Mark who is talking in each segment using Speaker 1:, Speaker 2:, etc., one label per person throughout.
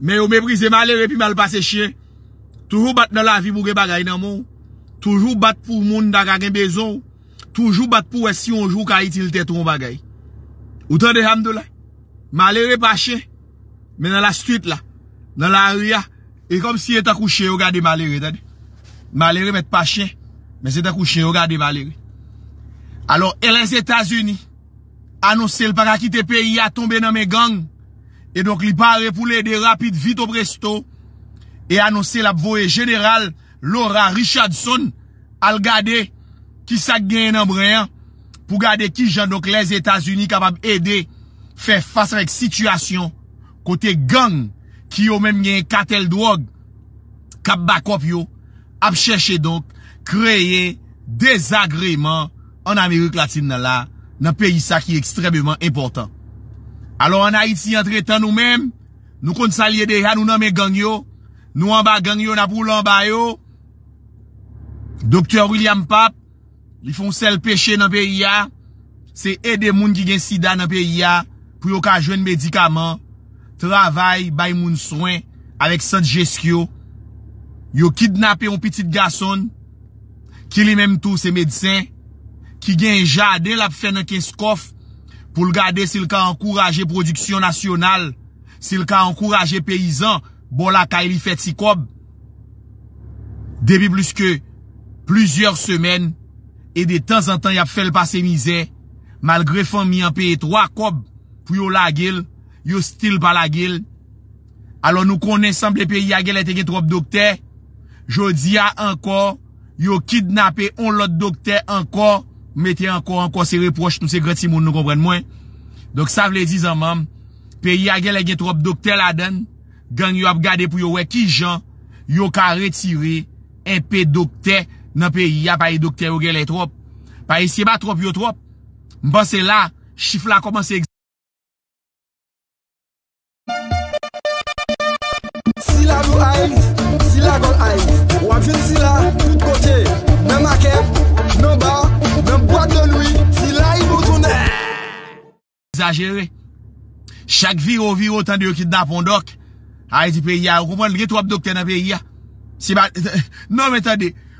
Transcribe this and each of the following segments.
Speaker 1: Men yo me prize malere pi mal pase chen Toujou bat nan la vi pou ge bagay nan moun Toujou bat pou moun Da kagen bezon Toujou bat pou es yon jou ka itil teton bagay Ou tade hamdou la Malere pa chen Men nan la stuit la Nan la aria, e kom si e takou chen Ou gade malere tade Malere met pa chen, men se takou chen ou gade malere Alon e les Etats-Unis Anonse l para ki te pe I a tombe nan me gang E donk li pare pou lè de rapide vite ou presto E anonsè la pvoe general Laura Richardson Al gade ki sak genye nan breyan Pou gade ki jan donk les Etats-Unis Kabab ede fè fase rek situasyon Kote gang ki yo menm genye katel drog Kabakop yo Ap chèche donk kreye desagréman An Amerik Latine nan la Nan peyi sa ki ekstrebèman importan Alo an Haiti entretan nou mem, nou kon salye de ya nou nanme gangyo, nou anba gangyo na pou lanba yo, Dokter William Pap, li fon sel peche nanpe ya, se ede moun ki gen sida nanpe ya, pou yo ka jwen medikaman, travay bay moun soen, alek san jeskyo, yo kidnapen ou pitit gason, ki li menm tou se medisen, ki gen jade la pou fe nanke skof, pou l gade sil ka ankouraje produksyon nasyonal, sil ka ankouraje peyizan, bon la ka elifet si kob. Depi plus ke, pluzyeur semen, e de tan zan tan yap fel pa se mize, malgre fan mi an pe etroa kob, pou yo lagil, yo stil pa lagil. Alon nou konen sanple pe yagel ete gen trob dokte, jodi ya anko, yo kidnap e on lot dokte anko, Metè ankon ankon se reproch nou se gret si moun nou kompren mwen. Dok sa vle dizan mam, peyi a gel e gen trop dokte la den, gang yo ap gade pou yo we ki jan, yo ka retire, en pey dokte nan peyi a pae dokte yo gel e trop. Pae se ba trop yo trop, mba se la, chif la koman se ekse. Chak vi ah, ah, ah. non, yo vi yo tan di yo kidnap on dok A yi di pe yi ya Ou kouman li get wap dok ten a pe yi ya Si ba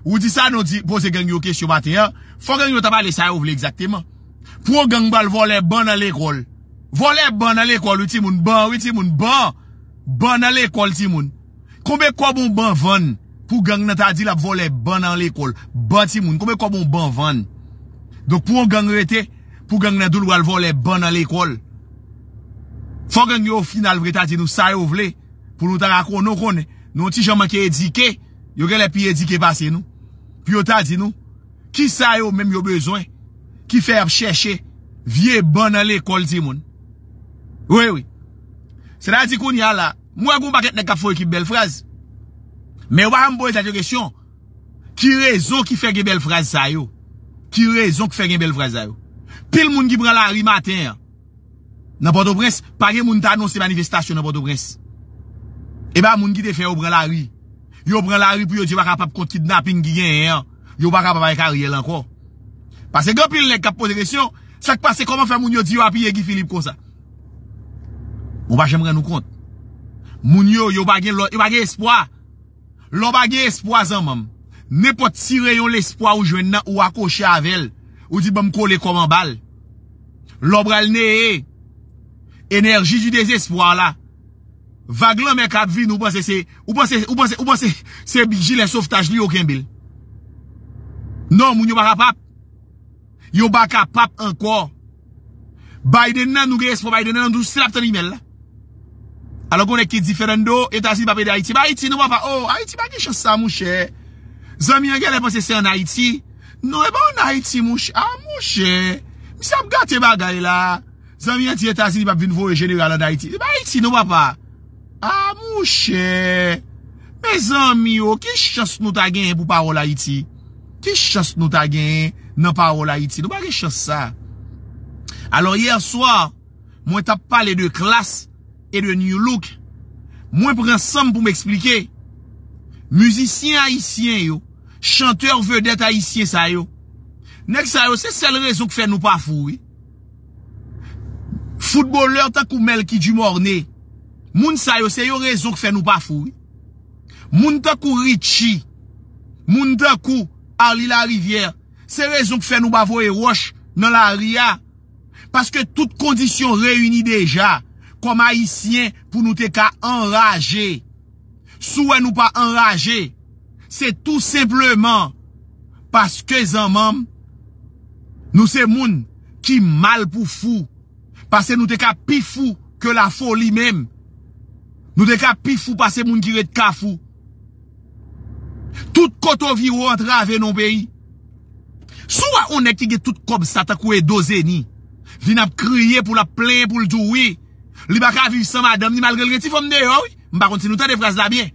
Speaker 1: Ou di sa nou di pose gengyo ke syo maten ya Fwa gengyo taba li sa yo vle egzakteman Pou gengyo bal vo le ban al ekol Vo le ban al ekol Ou ti moun ban Ban al ekol ti moun Koume koum ban van Pou gengyo nata di la vo bon le ban al ekol Ban ti moun koume koum ban bon van Dok pou gengyo rete pou gengnè doul walvo le ban al ekol. Fò gengnè yo final vreta di nou sa yo vle, pou nou ta rakon nou kon, nou ti jaman ki edike, yo gennè pi edike pa se nou, pi yo ta di nou, ki sa yo menm yo bezon, ki fe ap chèche, vie ban al ekol di moun. Oui, oui. Se la di kon yal la, mwen kon baket ne ka foye ki bel fraz, men wak an boye ta di reksyon, ki rezon ki fe gen bel fraz sa yo, ki rezon ki fe gen bel fraz sa yo. Pil moun ki bralari maten ya. Nampo do bres, pake moun ta anonsi manifestasyon nampo do bres. Eba moun ki te fe obralari. Yo obralari pou yo diwa kapap konti kidnapping giyen ya. Eh. Yo baka papay karye lanko. Pase gen pil nek kapo direksyon, sak pase koman fe moun yo diwa pi yegi filip kon sa. Moun pa jemre nou konti. Moun yo yo bagye espoa. Loun bagye espoa zan mam. Ne pot si reyon l'espoa ou jwen nan ou akoshe avel. Ou di ba mko le koman bal Lobral ne e Enerji du desespo wala Vag lan men kap vi nou pan se se Ou pan se se Se biji le softaj li yo ken bil Non moun yo baka pap Yo baka pap anko Biden nan nou gen espo Biden nan nou slap ton imel Alon kon e ki diferendo E ta si pap e de Haiti Haiti nan wap pa Zan mi an gen le pan se se an Haiti Nou e ba ou na Haiti mouche? A ah, mouche, mi sa ap gate bagay la Zanmi an ti etasi di pap vin vou e jenye gala da Haiti E ba Haiti nou ba pa? A ah, mouche Me zanmi yo, ke chos nou ta genye pou parola Haiti? Ke chos nou ta genye nan parola Haiti? Nou ba ke chos sa? Alo ye aswa, mwen tap pale de klas E de new look Mwen pren sam pou m eksplike Muzisyen Haitien yo Chanteur vede ta isye sayo Nek sayo se sel rezon k fe nou pa fwoui Futboleur takou mel ki di morni Moun sayo se yo rezon k fe nou pa fwoui Moun takou ritshi Moun takou arli la rivyer Se rezon k fe nou pa fwoui wosh nan la ria Paske tout kondisyon reyuni deja Kom a isyen pou nou te ka anraje Souwe nou pa anraje Se tou sepleman Paske zanman Nou se moun ki mal pou fou Pase nou te ka pi fou Ke la foli men Nou te ka pi fou Pase moun ki ret ka fou Tout koto vi ou antra Ve nou peyi Sou a ou nek ki get tout kob Satakwe doze ni Vin ap kriye pou la pleye pou ljoui Li baka viv san madam ni malge lreti fom deyoy Mbakon se nou ta defras labye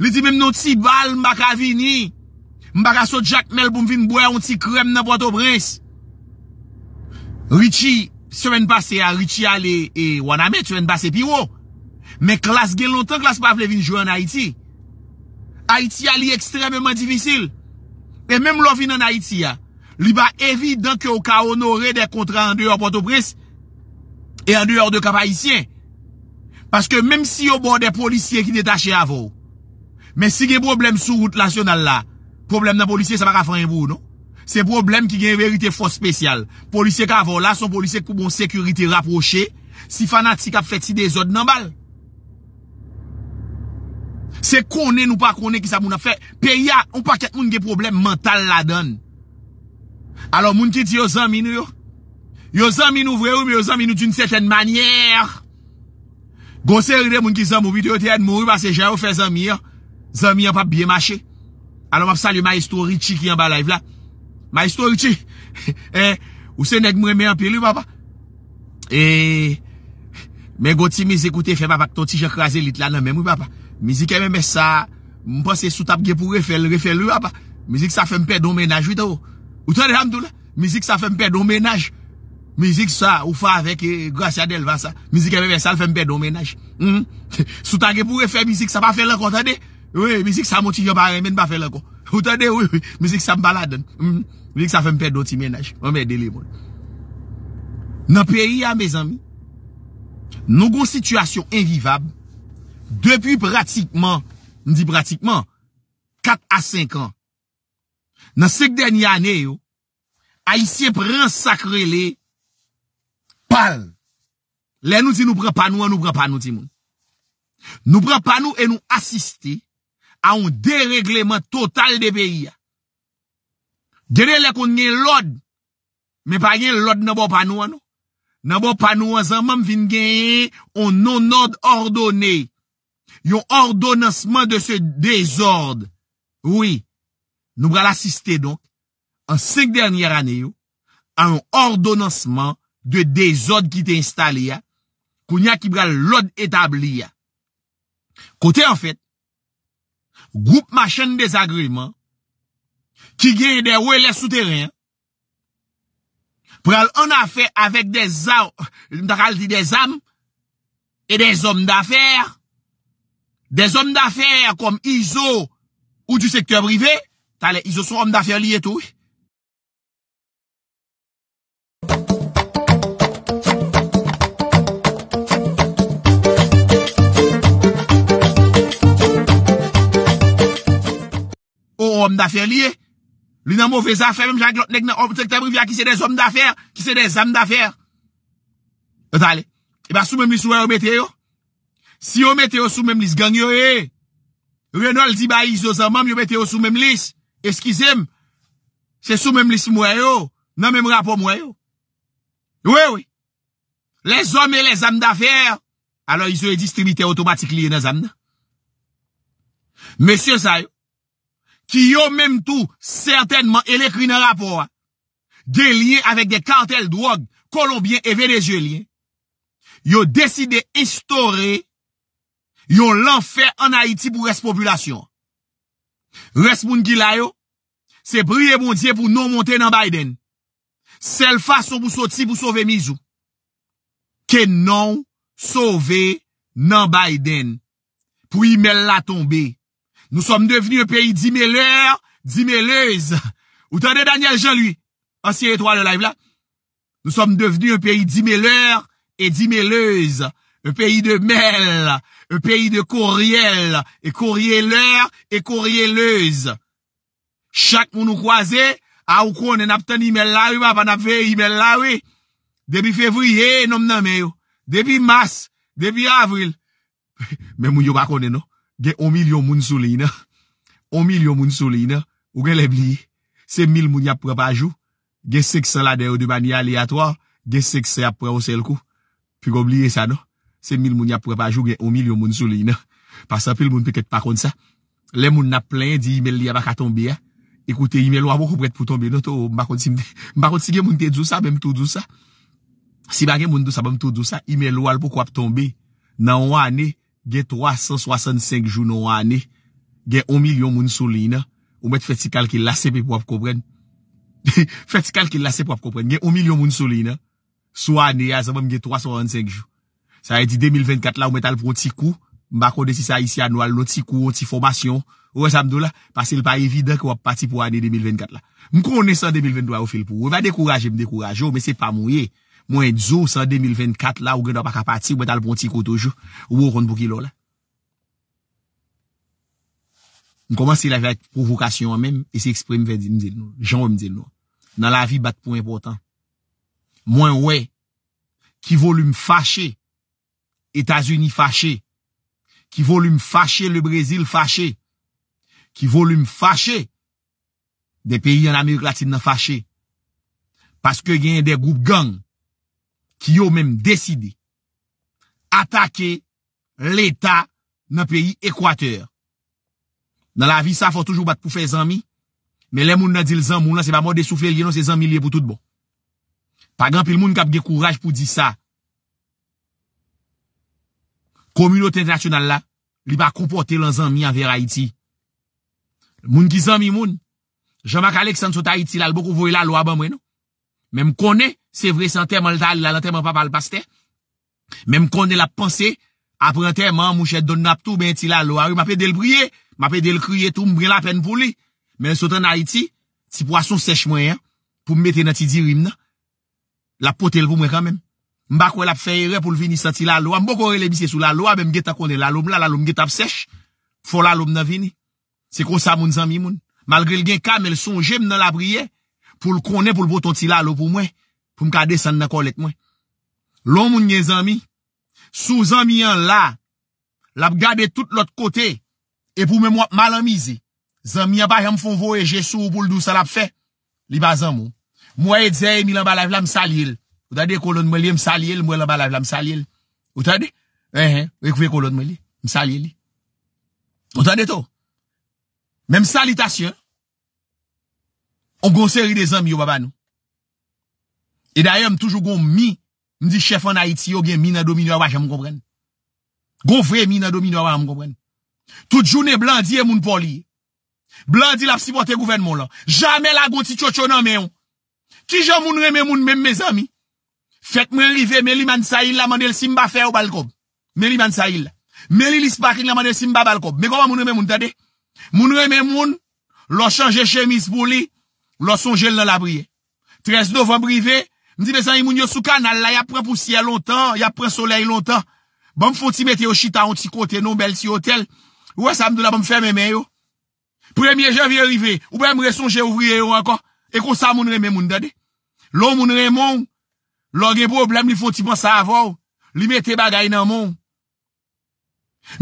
Speaker 1: Li di mèm nou ti bal mbaka vini, mbaka sou Jack Mel pou mvin bwe ou ti krem nan Poitobris. Richie, sewen pase ya, Richie alè, e waname, sewen pase piwo. Mè klas gen lontan klas pa vle vin jwe an Haiti. Haiti alè yi ekstremèman divisil. E mèm lò vin an Haiti ya, li ba evidant ki yo ka onore de kontra an deyo Poitobris, e an deyo or de kap Haitien. Paske mèm si yo bon de polisye ki detache avou. Men si gen problem sou route lasyonal la, problem nan polisye sa pa ka franvou, non? Se problem ki gen verite fos spesyal. Polisye ka vola, son polisye kou bon sekuriti raproche, si fanatik ap fet si de zot nan bal. Se konen ou pa konen ki sa moun ap fe, pe ya, ou pa ket moun gen problem mental la don. Alo moun ki ti yo zanmin yo, yo zanmin ou vre ou, yo zanmin ou d'un seten manyer. Gon se rire moun ki zanmou, bi te yon ten moun ou, pa se jay ou fe zanmin yo, Zan mi yon pap biye mache. Anon wap sal yon ma histori ti ki yon ba live la. Ma histori ti. E, ou se neg mwen me yon peli wapa. E, eh, men goti miz ekoute fe wapa. Ton ti jen krasi lit la nan men wapa. Mizik e mwen me sa, mwen pan se sutap ge pou refel, refel wapa. Mizik sa fe mpe do menaj wita wou. Woutan de hamdou la? Mizik sa fe mpe do menaj. Mizik sa ou fa avek eh, Grasya Delvan sa. Mizik e mwen me sal fe mpe do menaj. Hmm? Suta ge pou refel, mizik sa pa fe lakon ta dey. Ouye, mizik sa mouti yo ba remen ba fele kon. Ou tade, ouye, mizik sa mbala den. Mizik sa fe mper do ti menaj. Ome edeli moun. Nan peri ya me zami, nou goun situasyon invivab, depi pratikman, mizi pratikman, kat a 5 an. Nan sek deni ane yo, a yisi prensakre le, pal. Le nou di nou pre panou, an nou pre panou ti moun. Nou pre panou e nou asisti, a un deregleman total non? de peyi ya. Genè lè koun gen lòd, mè pa gen lòd nabò panouan nou. Nabò panouan zan mèm vin gen yon non-nòd ordonè, yon ordonansman de se dezord. Oui, nou bral asiste donk, an sèk denyèr anè yo, a un ordonansman de dezord ki te instali ya, koun ya ki bral lòd etabli ya. Kote an fèt, Goup ma chen desagriman, ki genye de wè lè souterren, pral an afè avèk de zam, e de zom d'afèr, de zom d'afèr kom izo ou di sektè privè, talè izo sou om d'afèr liye touj. om d'afer li e. Li nan mou vez afer, mèm jan glot nek nan om tèk tèmri vya ki se des om d'afer, ki se des zanm d'afer. Otale, e ba sou mèm lis wè yo mète yo. Si yo mète yo sou mèm lis, gang yo e. Eh. Renol di ba yi zo zanm, yo mète yo sou mèm lis. Eskizem, se sou mèm lis mwè yo, nan mèm rapo mwè yo. Ouè ouè, les om e les zanm d'afer, alò yi zo e distrimite otomatik liye nan zanm nan. Mèsyo zanm yo, ki yo menm tou certainman elekri nan rapor, de liye avèk de kantel drog, kolombien evè de jèlien, yo deside istore, yo lan fè an Haiti pou res populasyon. Respoun ki la yo, se briye bon diye pou non monte nan Biden, sel fason pou soti pou sove Mizou, ke non sove nan Biden, pou yi men la tombe. Nou som deveni e peyi di meleur, di meleuz. Ou tade Daniel Jean lui? Ansiye etwa le live la. Nou som deveni e peyi di meleur, e di meleuz. E peyi de mel. E peyi de koriel. E korieler, e korieleuz. Chak moun nou kwa ze, a ou konen ap teni mele la, wap an ap feye mele la we. Debi fevriye, nom namen yo. Debi mas, debi avril. Men moun yo bakone nou. Ge omil yon moun sou li na. Omil yon moun sou li na. Ou gen le bli. Se mil moun yap pre pa jou. Ge sek se la de ou demani ale atwa. Ge sek se ap pre ou sel kou. Pi go bli e sa no. Se mil moun yap pre pa jou. Gen omil yon moun sou li na. Pas sa pil moun pe ket pakon sa. Le moun na plen di email li a baka tombe ya. Ekoute email wap wakou pret pou tombe. Mbakon si gen moun te dousa. Ben mtou dousa. Si bagen moun dousa ben mtou dousa. Email wal pou kwa ap tombe. Nan wane e. Ge 365 jou nou ane, ge 1 milyon moun soli na, ou met fetikal ki lase pe pou ap kopren. Fetikal ki lase pou ap kopren, ge 1 milyon moun soli na, sou ane, a zanmèm ge 325 jou. Sa yè di 2024 la, ou met al pou an ti kou, mba kone si sa isi anwal, an ti kou, an ti fomasyon, ou an samdou la, pasil pa evide ki wap pati pou ane 2024 la. Mkone san 2022 wafil pou, wè va dekouraje, mdekouraje, ou mwen se pa mwenye. Mwen dzo sa 2024 la ou gen apak apati ou bet alponti kotojou. Ou ou konpou ki lola. Mwen komanse la vek provokasyon an menm. E se ekspreme vek di mdil nou. Jan wè mdil nou. Nan la vi bat pou important. Mwen wè. Ki volum fache. Etas Unis fache. Ki volum fache. Le Brezil fache. Ki volum fache. De peyi an Amerik Latine fache. Paske genye de goup gang. Ki yo menm deside. Atake l'Etat nan peyi Ekwater. Nan la vi sa fò toujou bat pou fè zanmi. Men le moun nan di l'zan moun la se pa mò desou fè liye nan se zanmi liye pou tout bon. Pa gan pi l moun kap ge kouraj pou di sa. Komunote internasyonal la li pa kompote l an zanmi an vera iti. Moun ki zanmi moun. Jamak alek san sou ta iti la l boku voy la lo aban mwen nou. Mem konè se vre santèm an l'dal lalantèm an papal bastè. Mem konè la panse, apren teman mouchèt don nap tou bè ti la loa. Mè apè de l'briye, mè apè de l'kriye tou mbren la pen pou li. Men sotan ha iti, ti pwa son sech mwen ya, pou mbetè nan ti dirim nan. La potèl pou mwen kanmen. Mbak wè la fèyre pou l'vini sa ti la loa. Mbo kore le bisye sou la loa, men mgeta konè la loa mla, la loa mgeta ap sech. Fò la loa mna vini. Se kon sa moun zan mi moun. Malgrè l gen kam, el son jem nan la pou l konen pou l boton ti la lo pou mwen, pou m kade san nan kolet mwen. Loun moun nye zanmi, sou zanmi an la, la pou gade tout l ot kote, e pou m malanmizi, zanmi an pa yon foun voye jesou pou l dou sa la pou fe, li bazan moun. Mwen e dzey mi lan balay vlam salil, ou tade kolon mwen li m salil, mwen lan balay vlam salil, ou tade, ehe, eh, ekve kolon mwen li, m salil li. Ou tade to, men m sali ta syan, On gonseri de zami yo baba nou. E daye m toujou goun mi, m di chef an Haiti yo gen, mi nan dominoy waj an m goun pren. Goun vre mi nan dominoy waj an m goun pren. Tout joun e blandi e moun poli. Blandi la psipote gouverne moun la. Jamel a goun ti tchotchonan men yon. Ki joun moun reme moun men me zami. Fek mwen rive meli man sa il la mandel simba fe ou balkob. Meli man sa il la. Meli li spakin la mandel simba balkob. Me goun moun reme moun dade. Moun reme moun, lò chanje chemis boulé, Ou la sonjel nan la briye. 13 novem brive, mdi bezan yi moun yo sou kanal la, ya pren pou siye lontan, ya pren soley lontan. Bam foti mette yo chita onti kote, non bel ti hotel. Ouwa sa mdou la bam ferme men yo. Premye javye rive, ou pa mre sonjel ouvriye yo ankon, e konsa moun re men moun dade. Loun moun re moun, loun genpou oplem li foti pan sa avou, li mette bagay nan moun.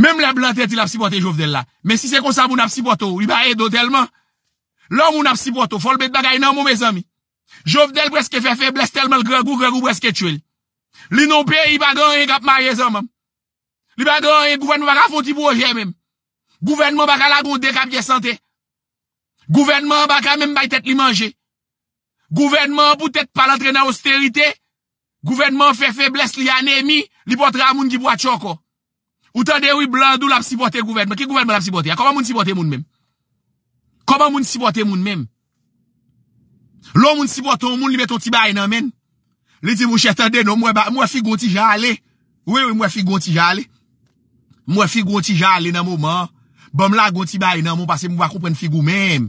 Speaker 1: Mem la blan tete la psipote jovdel la, men si se konsa moun la psipoto, li ba edo telman. Lò non moun ap sipote, folbet bagay nan moun me zami. Jof del brezke fe fe blestel mal gregu, gregu brezke tuel. Li nou pe, li bagan yon kap maye zan mam. Li bagan yon gouvenman baka foti bouje men. Gouvenman baka la gonde kap ye sante. Gouvenman baka men bay tet li manje. Gouvenman pou tet palantre nan austerite. Gouvenman fe fe blest li anemi, li potre a moun ki pou atyoko. Ou tade wiblandou l ap sipote gouvenman. Ki gouvenman l ap sipote? A koma moun sipote moun menm? Koba moun si bote moun men? Lò moun si bote, moun li beton ti bay nan men? Li di moun chetande, mwen figon ti jale? Ou e mwen figon ti jale? Mwen figon ti jale nan moun man? Bom la, mwen figon ti bay nan moun, pase moun va koupen figon men.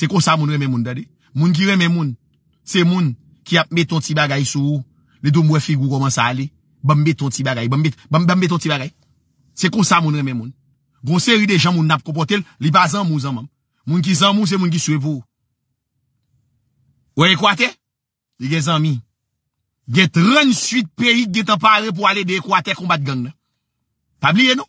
Speaker 1: Se kon sa moun reme moun dade, moun ki reme moun, se moun ki apme ton tibagay sou, le doumwe figou koman sa ale, bambet ton tibagay, bambet ton tibagay. Se kon sa moun reme moun, gonseri de jan moun nap kompotele, li ba zanmou zanmou. Moun ki zanmou se moun ki sou e pou. Ou e kwa te, di gen zanmi, gen tren suite peyi gen tanpare pou ale de e kwa te kombat gang nan. Pabliye nou?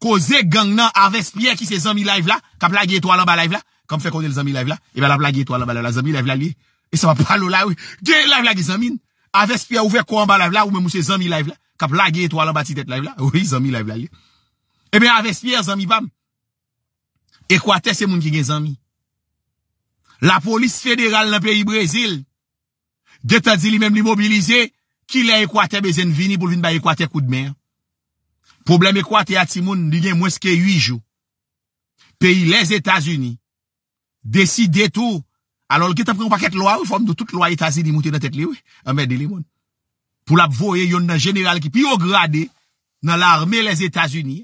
Speaker 1: Koze gang nan avespye ki se zanmi laiv la, kap la gen eto alan ba laiv la. Kam fe konde l zami la ev la? Ebe la plage eto ala balala. Zami la ev la li. E sa pa palo la. Ge la ev la ge zami. A ves pi a ouve kouan bala ev la. Ou me mou se zami la ev la. Kap la ge eto ala bati tet la ev la. Oui zami la ev la li. Ebe eh a ves pi a zami bam. Ekwate se moun ki gen zami. La polis federal nan peyi brezil. Ge ta di li menm li mobilize. Ki la ekwate bezen vini. Bol vin ba ekwate kou de mer. Problem ekwate ati moun. Ndi gen mweske yuijou. Peyi les Etasuni. Desi detou Alol ki te pren paket loa ou form do tout loa Etasini mouti nan tek li wè Amede li moun Pou la pvoye yon nan general ki pi o grade Nan la arme les Etasini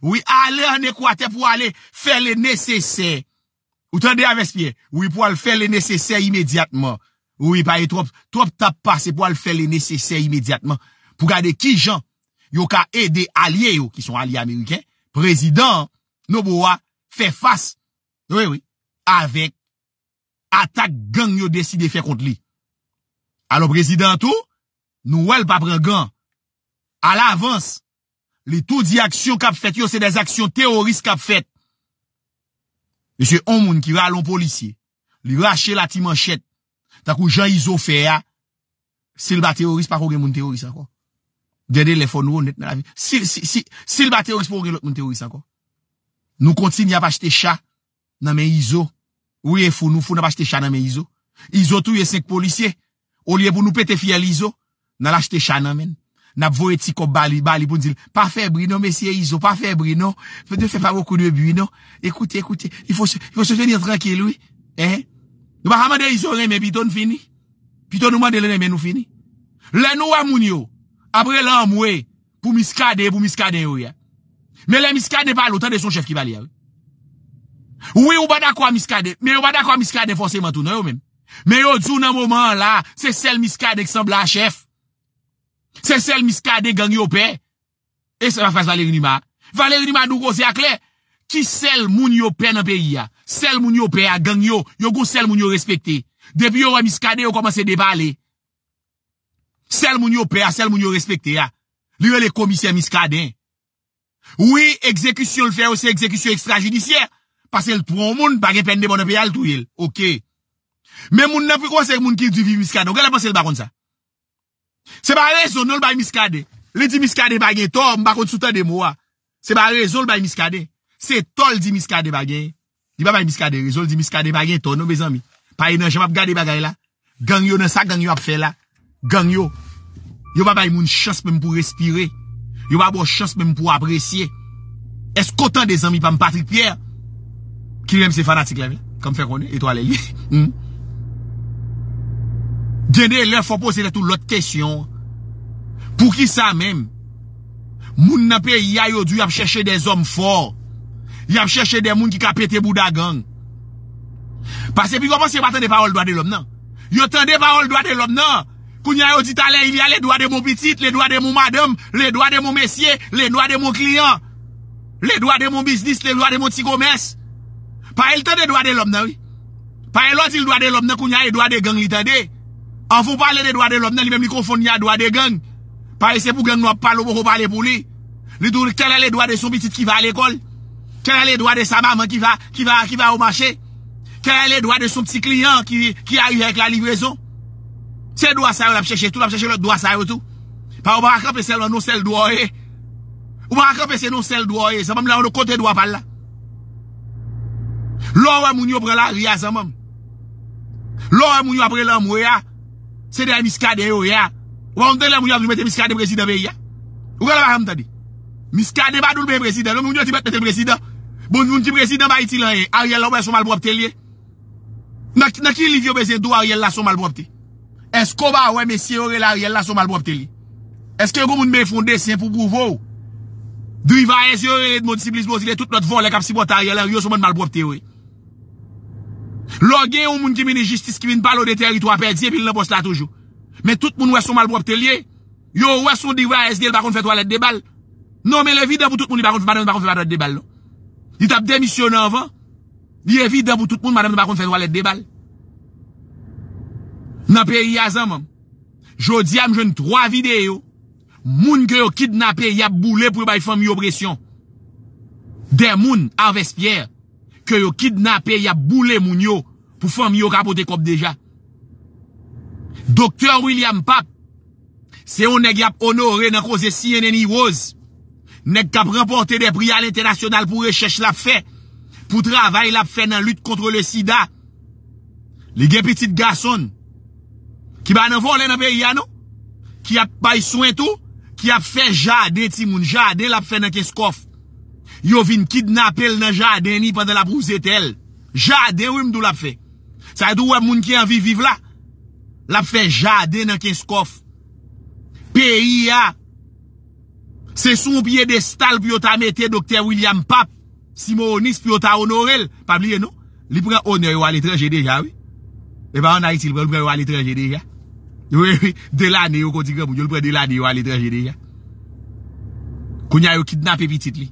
Speaker 1: Ou i ale anekwate pou ale Fè le nesesè Ou tande avespye Ou i pou ale fè le nesesè imediatman Ou i paye trop tap pase pou ale fè le nesesè imediatman Pou gade ki jan Yo ka ede alye yo Ki son alye Ameriken Prezident Nobowa Fè fass Oui oui Awek, atak gang yo desi de fe kont li. A lo prezidentou, nou wèl papre gang. A la avans, li tout di aksyon kap fet. Yo se des aksyon teoris kap fet. Mesey omoun ki wè alon polisye, li rache la ti manchet. Takou jan izo fe a, sil ba teoris pa kou gen moun teoris akwa. Dede lè fon wou net men la vi. Sil ba teoris pou gen moun teoris akwa. Nou konti ni apache te cha nan men izo. Ouye foun, nou foun nan pa chete chanan men Izo. Izo touye sek polisye. Oliye pou nou pete fiyal Izo. Nan la chete chanan men. Nan pvoye tsi kop bali, bali pou nzile. Pa febrino, mesye Izo, pa febrino. Fede fè pa wakou nou e brino. Ekouti, ekouti, i fò se fènir trankeli, ouye. Ehe. Nou pa hamade Izo reme, pi ton fini. Pi ton ouman dele men ou fini. Len ou amoun yo. Apre lan mwe. Pou miskade, pou miskade ouye. Men len miskade palo, tan de son chef ki bali avi. Ouye ou bada kwa miskade Men yo bada kwa miskade fonseman tou nan yo men Men yo dzou nan moman la Se sel miskade ksembla a chef Se sel miskade gangyo pe E se va fase Valérie Nima Valérie Nima nou kose akle Ki sel moun yo pe nan peyi ya Sel moun yo pe ya gangyo Yo go sel moun yo respekte Depi yo wa miskade yo komanse deba ale Sel moun yo pe ya sel moun yo respekte ya Lye yo le komisyen miskade Ouye ekzekisyon l fè Ou se ekzekisyon ekstran judisyèr Pase l pou moun bagen pen de bon apè yal tou yel Ok Men moun nan fwe kwa se moun ki di vivi miskade Ou gè la panse l bakon sa Se ba rezon nou l baye miskade Le di miskade bagen to m bakon soutan de mou a Se ba rezon l baye miskade Se tol di miskade bagen Di ba baye miskade rezon l di miskade bagen to Nou bezan mi Paye nan jama ap gade bagay la Ganyo nan sa ganyo ap fè la Ganyo Yo ba baye moun chans mèm pou respire Yo ba baye moun chans mèm pou apresye Eskotan de zan mi pame patrik pierre Kine mse fanatik la mi? Kam fe koni? Etwa le li. Hmm? Gen de le fò pose de tout lòt kèsyon. Pou ki sa mèm? Moun nan pe yayò du yap chèche de zòm fò. Yap chèche de moun ki ka pète bouda gang. Pase pi gòpon se patende pa ol doa de lòm nan. Yotende pa ol doa de lòm nan. Koun yayò di talè il yalè doa de mò pitit, le doa de mò madèm, le doa de mò mesye, le doa de mò kliyon, le doa de mò bisnis, le doa de mò tigomès. Le doa de mò bisnis, Pa e l ten de doa de l ob nan we. Pa e l otil doa de l ob nan kou nyan e doa de gang li ten de. An foun pale de doa de l ob nan, li menm li kon fon nyan doa de gang. Pa e se pou gang nou ap pale ou pou pale pou li. Li tou kele le doa de son bitit ki va al ekol. Kele le doa de sa maman ki va ou mache. Kele le doa de son psi kliyan ki a yu ek la livwezon. Se doa sa yo la pcheche, tout la pcheche l doa sa yo tout. Pa ou pa akapese nou sel doa we. Ou pa akapese nou sel doa we. Sa mwen la ou nou kote doa pale la. Lò wè moun yo pre la ria saman Lò wè moun yo apre la mou ya Se de a miskade yo ya Wè yon ten la moun yo apre mwen te miskade presidè be ya Wè lè wè ham ta di Miskade ba doun mwen presidè Lò moun yo apre mwen te presidè Bon moun ki presidè mwen iti lan e Ariella wè son malbwopte li Naki livyo bezen do Ariella son malbwopte Esko ba wè mwen si Ariella Ariella son malbwopte li Eske yon moun mwen fonde sen pou bouvou Driva e si Ariella moun disiblis bozile Toute not vò lè kap si bote Ariella Lo gen yon moun ki min e jistis ki min palo de teri to apè diye Pi lè pos la toujou Men tout moun wè son mal pou ap tè liye Yon wè son diwè SD lè bakon fè to alèd de bal Non men lè vidan pou tout moun lè bakon fè to alèd de bal Yon non. tap demisyon nanvan Lè vidan pou tout moun madame lè bakon fè to alèd de bal Nanpe yazan mam Jodi am jen 3 videyo Moun kè yo kidnapè yap boulè pou yon bay fèm yopresyon Den moun avès pier Kè yo kidnapè yap boulè moun yo Pou fèm yo kapote kop deja. Dokter William Papp, se yon negy ap onore nan kose siye nen yi woz, negy kap remporte de prial internasyonal pou rechèche lap fè, pou travay lap fè nan lut kontre le sida. Li gen petit garson, ki ba nan von lè nan pe yano, ki ap pay souen tou, ki ap fè jade ti moun, jade lap fè nan keskof. Yo vin kidnapel nan jade ni pande lap rouse tel. Jade wim dou lap fè. Sa yadou wè moun ki anvi vive la La pfe jade nan keskof Peyi ya Se sou moun pye de stal Pyo ta mette Dr. William Papp Simonis pyo ta onorel Pabliye nou Li pre onè yo alitrenje deja E ba anayitil pre yo alitrenje deja Delanè yo konti kre moun Yo pre delanè yo alitrenje deja Koun ya yo kidnap epi titli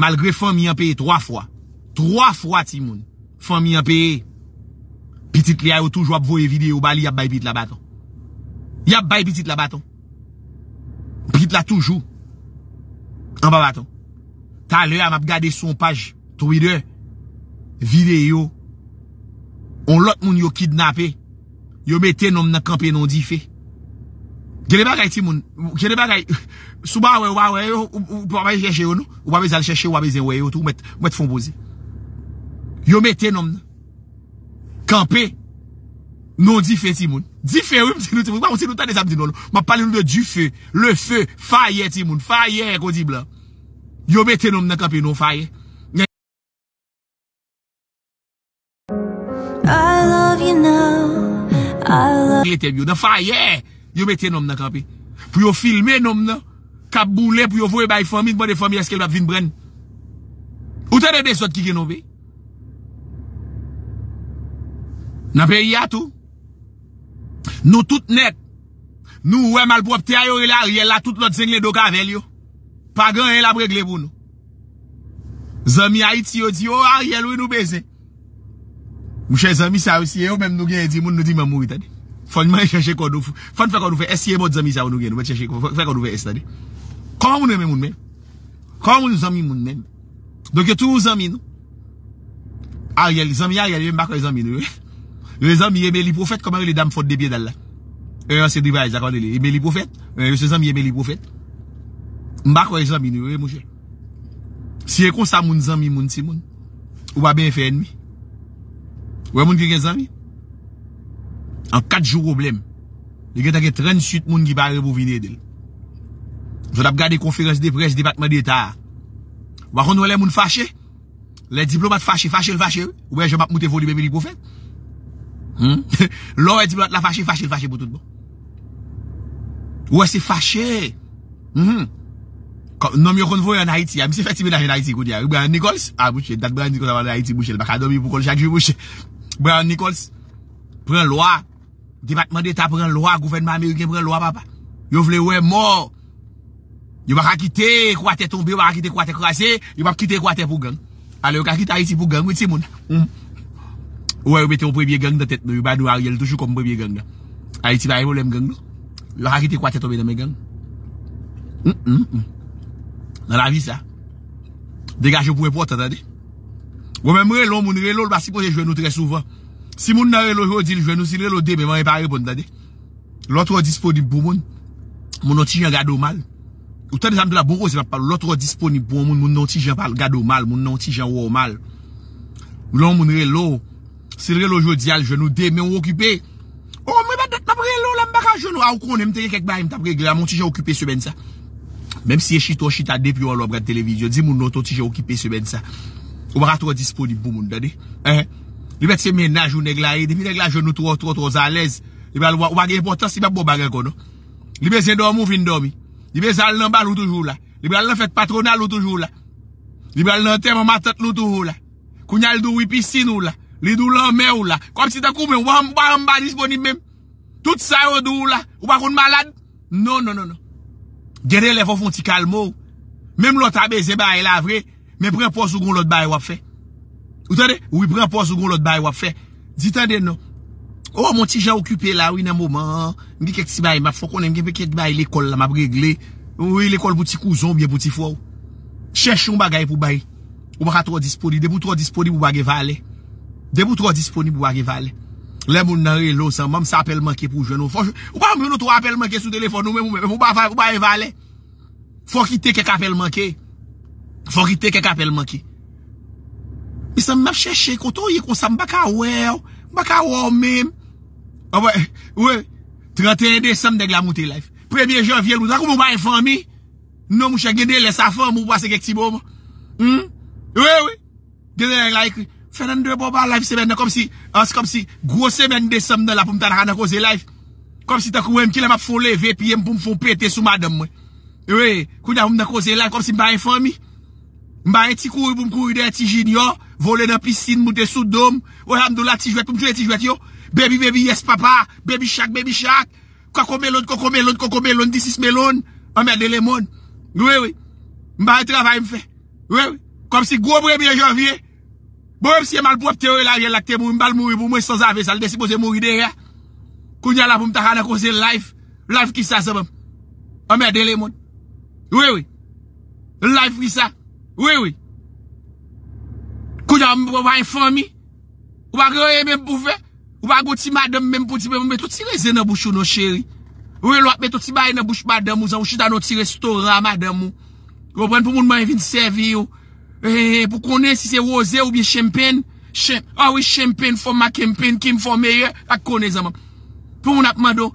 Speaker 1: Malgre fèm yon pey Tro fwa Tro fwa ti moun Fèm yon pey Piti tlye yo touj wap voye video ba li yap bay piti la baton. Yap bay piti la baton. Piti la touj ou. An ba baton. Ta lè an ap gade son page. Twitter. Video. On lot moun yo kidnapè. Yo metè nom nan kampè non di fè. Gène ba gaj ti moun. Gène ba gaj. Souba wè wè wè. Ou wè wè wè. Wè wè wè. Ou wè wè wè. Ou wè wè wè. Ou wè wè wè. Ou wè wè wè. Ou wè wè wè. Ou wè wè wè. Ou wè wè wè. Ou wè wè w Kampè, nou di fè ti moun. Di fè wè mwen se nou ti moun. Mwen se nou ta de zabdi nou nou. Mwen pale nou de di fè. Le fè fayè ti moun. Fayè kon di blan. Yo mwen te nom nan kampè nou fayè. Nye. I love you now. I love you now. E tem yo nan fayè. Yo mwen te nom nan kampè. Pou yo filme nom nan. Kaboulè pou yo vwe bay fòmi. Dbo de fòmi aske lwa vin bren. Ou ta de de sot kike nom be? Ou ta de de sot kike nom be? Na pe yi a tou. Nou tout net. Nou ouwe malpropte a yo, yi e la riyel la tout lot zengle do ka vel yo. Pa gran yi la bregle pou nou. Zami a iti yo, di yo oh, a riyel we nou beze. Ou che zami sa ou siye, ou mem nou genye di, moun nou di mem mou itade. Fon man e chache kou nou fou. Fon fè kon nou fè, esye mout zami sa ou nou genye, nou mè chache kou, fè kon nou fè es tade. Kou an moun we men moun men? Kou an moun nou zami moun men? Dok yo tou ou zami nou? A riyel, zami a riyel Le zan mi yeme li profet, koman li dam fote de piye dal la? E eh, yon se divay, zakonde li? Ime li profet? E eh, yon se zan mi yeme li profet? Mbak wè zan mi nou, wè moujè? Si yè kon sa moun zan mi moun ti moun? Ou wè moun gen zan mi? An kat jou problem, li gen tanke tren süt moun ki parè pou vinè del. Jot ap gade konferans de pres, debatman de etat. Wakon wè lè moun fache? Lè diplomat fache, fache, fache, ou wè jom ap moutè vò di bebe li profet? Hmm? Lò wè ti blote la fache fache l fache boutout bo Wè se fache hmm? Nom yo konvo yon Haiti ya Mi se feti mi nan yon Haiti koun ya Brian Nichols Brian Nichols pren lwa Depatman de ta pren lwa Gouvenman Ameriken pren lwa papa Yo vle wè mor Yo baka kite kwa te tombe Yo baka kite kwa te kwa se Yo baka kite kwa te pou gang Ale yo baka kite Haiti pou gang Wè ti moun Wè hmm? Ouwe ou bete ou prebie gang da tet non. nou, ou ba nou a ryele toujou kom prebie gang da. A iti baye mwolem gang nou. Loh akite kwa tet oube dame gang. M, m, m. Nan la vi sa. Dega jopou e pota, ta de. Gweme mwere loun, mwere loul, ba si pote jwen nou tre soufan. Si mwere loun, jwen nou si loun de, beman e pari pon, ta de. Loutro disponib pou moun, moun noutijan gado mal. Ou ta de samde la boko se la palo, loutro disponib pou moun, moun noutijan gado mal, moun noutijan wou mal. Si reloj yo di al jenou deme ou okipe bon, non? Ou mwen bete tapre lò la mbaka jenou A ou konen mte ye kek ba im tapre Glamon ti jè okipe semen sa Mem si ye shi to, shi ta dep yon lò bret televizyon Di moun noto ti jè okipe semen sa Ou baka tro dispo di pou moun dade Li bete semen a joun negla e Defi negla jenou tro tro tro zalez Li bel wage impotansi bebo bagen kono Li bezye dom ou fin domi Li bezye al nan bal ou toujou la Li bel nan fet patronal ou toujou la Li bel nan teme matat nou toujou la Kou nyal dou wipisi nou la Li dou la me ou la. Kom si takou men, wambamba disponib men. Tout sa yo dou la. Ou bakoun malade? Non, non, non, non. Gede levon fon ti kalmo. Menm louta beze bay e la vre. Men pren pos ou goun lout bay e wap fe. Ou tande? Ou pren pos ou goun lout bay e wap fe. Di tande nou. Ou oh, mon ti jan okupe la ou inan mouman. Mge kek ti bay ma fokone. Mge kek bay l'ekol la ma bregle. Ou l'ekol bouti kouzon, bie bouti fwo. Chèch yon bagay pou bay. Ou baka tou wadispo di. De boutou wadispo di pou bagay vale. De mou tro disponib wak e vale. Le moun nan re lo san, moun sa apel manke pou jweno. Wap moun nou tro apel manke sou telefon nou, moun bavay wak e vale. Fok ite kek apel manke. Fok ite kek apel manke. Mi san m ap chè chè koto yè kon san, m baka wè wè wè. M baka wè wè wè. A wè, wè. 31 de sèm deg la mouti life. Premier Jean Vielle mouta, kou mou bavay fò mi? Non mou chè genè lè sa fò mou bavase kek ti bo mò. M, wè wè. Genè lè la ekri. Fè nan dwe bo ba life semen nan kom si As kom si Gwo semen de sam nan la pou m tan rana koze life Kom si tak wèm kila map folè Vpm pou m fon pète sou madam wè Wè eh, Kou nan wèm da koze life kom si m bèye fò mi M bèye ti kouy pou m kouy de ti jinyò Vole nan pisin moutè sou dom Wè amdou la ti jwèt pou m jwè ti jwèt yo Baby baby yes papa Baby shark baby shark Koko melon koko melon koko melon Disis melon Amè de lèmon Gwè wè eh, M bèye travè m fè Gwè wè Kom si gwo bremye janvye Mwen bon, se yon mal pou ap te oye la yon lakte mwen bal mouni pou mwen se sa zave sal de se mouni de ya. Koun jan la pou mwen ta kane kouze life. Life ki sa se mwen. A mwen dele moun. Wewe. Life ki sa. Wewe. Koun jan mwen pou wane fwa mi. Ouwa kouye men pou fe. Ouwa go ti madame men pou ti mwen. Mwen touti rezen a bouchou nou cheri. Wewe lakme touti baye na bouchou madame. Mwen sa ou chita nou ti restoran madame. Mwen pou moun mwen vin sevi yo. Eh, eh, eh, pou konen si se wose ou biye chempene Awi ah chempene fòm a kempene Kim fòm meye ak konen zanman Pou moun apman do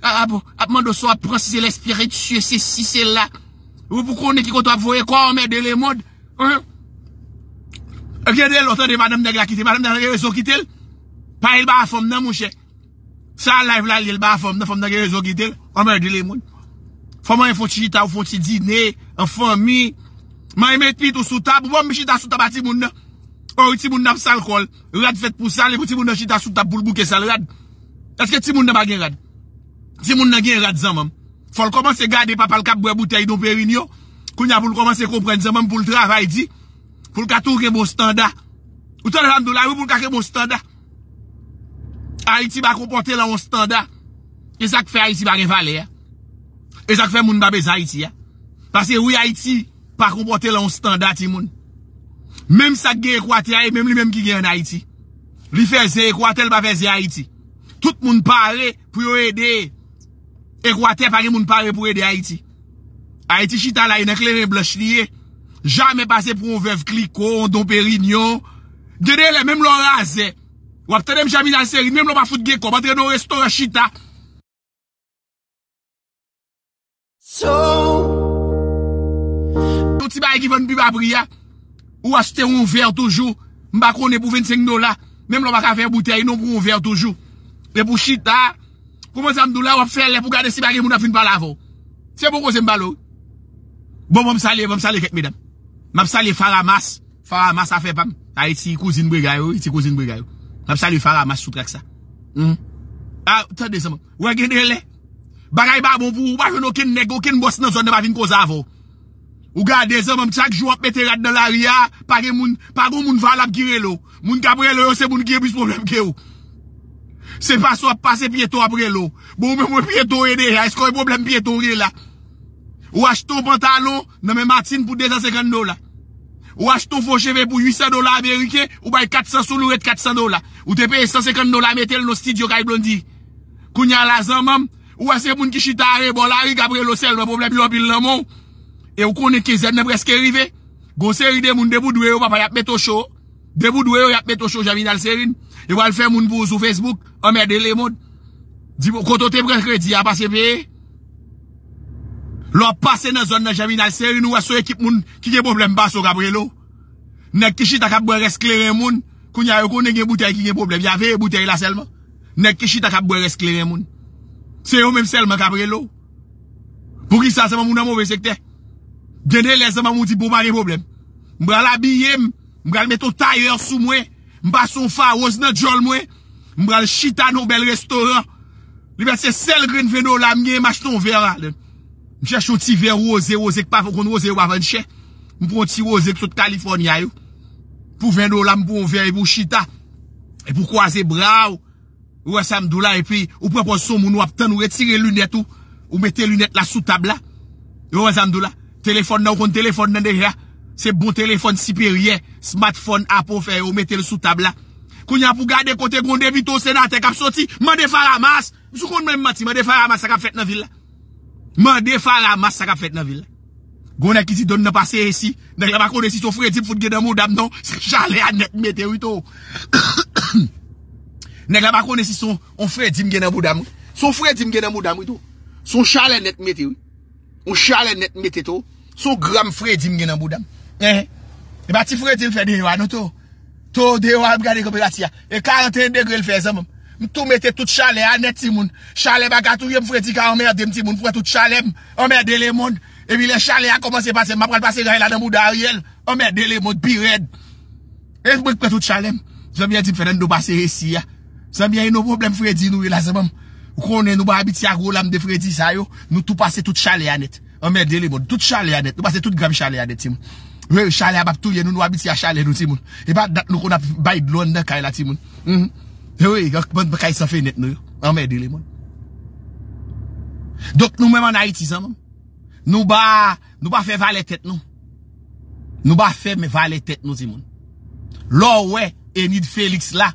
Speaker 1: Apman do so appran si se l'espiritu Si se la Pou konen ki koto apvoye kwa omerde le moun Agen de l'otan de madame negla ki te Madame negla yo zo ki te Pa il ba fòm nan mouche Sa live la li il ba fòm nan fòm negla yo zo ki te Omerde le moun Fòm an fòm ti jita ou fòm ti dine An fòm mi Ma emet pit ou soutab, woum bon, mi chita soutab a ti moun nan. Ou ti moun nan ap sal kol. Rad fet pou sal, ekou ti moun nan chita soutab pou lbouke sal rad. Eske ti moun nan bagen rad. Ti moun nan gen rad zan mam. Fol komanse gade pa pal kap bwe butey don perin yo. Koun ya fol komanse kompren zan mam pou l traf Haiti. Fol katou ke moun standa. Ou tan randou la, ou fol ka ke moun standa. Haiti ba kompote la moun standa. E zak fe Haiti ba gen vale ya. E zak e fe moun ba bez Haiti ya. E. Pase ou Haiti... pa kompote lè an standati moun. Mèm sa gè Ekwate aè, e mèm lè mèm ki gè an Aiti. Li fè zè Ekwate, lè pa fè zè Aiti. Tout moun pare pou yo edè. Ekwate pa gen moun pare pou edè Aiti. Aiti chita la, yon ek lè mèm blòch liye. Jamè pase pou yon vev kliko, yon don perignon. Gèdè lè, mèm lò razè. Wap tèdèm jami nan seri, mèm lò pa fout gè ko, patè yon restore chita. So, Sibari kivon bi babri ya Ou asute yon ver tojou Mbakone pou 25 dola Mem lo baka ver boute yon yon proun ver tojou E pou shit a Koumonsa mdou la wap fel le pou gade Sibari moun ap fin pala avou Se pou kouze mbalo Bon mwam sali, mwam sali ket midan Mwam sali fara mas Fara mas a fe pam A iti kouzin bwe gayo, iti kouzin bwe gayo Mwam sali fara mas sutra ksa Ou agen hmm? ah, ele Bagay babon pou wap joun nou kin negou Kin bost nou zon dem avin kouza avou Ou gade de zan mam chak jou ap me terat do la ria, pake moun val ap gire lo. Moun kabrelo yo se moun gire pis problem ke ou. Se pa so ap pase pieto ap re lo. Bo mwen mwen pieto re de ya, esko yon e problem pieto re la. Ou ashton pantalon, nan men matin pou 250 dola. Ou ashton fosheve pou 800 dola amerike, ou bay 400 sou lou ret 400 dola. Ou te pe 150 dola metel no stid yo kay blondi. Kounya la zan mam, ou ashe moun ki chitare, bon la ri kabrelo sel, mwen problem yon pil nan moun. E w konen ki zed nan preskeri ve. Gon seri de moun debou dwe yo pa pa yapme to show. Debou dwe yo yapme to show Jamin al Serin. E w al fe moun pou sou Facebook. Ame de le moun. Dibou koto te preskeri di apase peye. Lo apase nan zon nan Jamin al Serin. Ou aso ekip moun ki gen problem baso kapre lo. Nek kishita kapwe reskleren moun. Koun ya w konen gen buter ki gen problem. Ya veye buter la selman. Nek kishita kapwe reskleren moun. Se yo men selman kapre lo. Pou ki sa seman moun nan mou ve sekte. Genè lè zèman moun di pou bon, man gen problem. Mwen bral abye, mwen bral meton tayer sou mwen. Mwen bason fa, wòz nan jol mwen. Mwen bral chita nou bel restoran. Li bè se sel grin vè nou la mwen yè mach ton vera. Mwen chè chon ti ver wòzè, wòzè kpa fokon wòzè wavèn chè. Mwen pronti wòzè kso t'California yò. Pou vè nou la mwen pou mwen ver yò bou chita. E pou kwaze bra wò. Wè sam dou la e pi ou prèponson moun wap tan wè tire lunet wò. Ou mette lunet la sou tabla. Wè e sam dou la. Telefon nou kon telefon nan dekya Se bon telefon siperyen Smartphone, Apple, ferro, metel sou tabla Kon yon pou gade kote gonde vito senate kap soti Mande fara mas Mande fara mas sakap fet nan vil Mande fara mas sakap fet nan vil Gonde ki ti don nan pase esi Nek la makone si son fredjim fote genan moudam nan Se chale anet metewi to Nek la makone si son fredjim genan moudam Son fredjim genan moudam Son chale anet metewi Ou chale net mette tou, sou gram fredi mwen gen an budan. Eh? E bati fredi mwen fè deywa nou tou. Tou deywa mwen gade koupi gati ya. E karenten degre l fè zan moun. Mwen tou mette tout chale an net ti moun. Chale baka tou yon fredi ka omerde mwen ti moun pwè tout chale moun. Omerde le moun. E mi le chale a komose pasen, mwen aprele pasen rey la nan budan yel. Omerde le moun, bi red. E mwen pwè tout chale moun. Zan mwen yon fredi mwen an do basen yisi ya. Zan mwen yon nou problem fredi nou yon e la zan moun Ou konen nou ba abiti a go lam defreti sa yo, nou tou pase tout chale a net. Ame dele moun, tout chale a net, nou pase tout gram chale a net ti moun. Wey, chale a bap touye nou, nou abiti a chale nou ti moun. E ba dat nou kon ap bay glon de kaila ti moun. Mhm. E wey, moun pekai sefe net nou yo, ame dele moun. Dok nou mwen manay ti sa moun. Nou ba, nou ba fe vale tet nou. Nou ba fe me vale tet nou ti moun. Lo wey, Enid Felix la,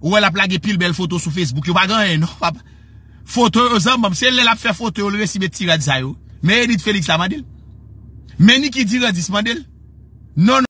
Speaker 1: ou wey la plage pil bel foto sou Facebook, yo bagan eno, eh, waba. Foto yo zambam, se lè la fè foto yo lè si mè tirad zayou. Mè yè dit Félix Lamadil. Mè nè ki diradisman del. Non, non.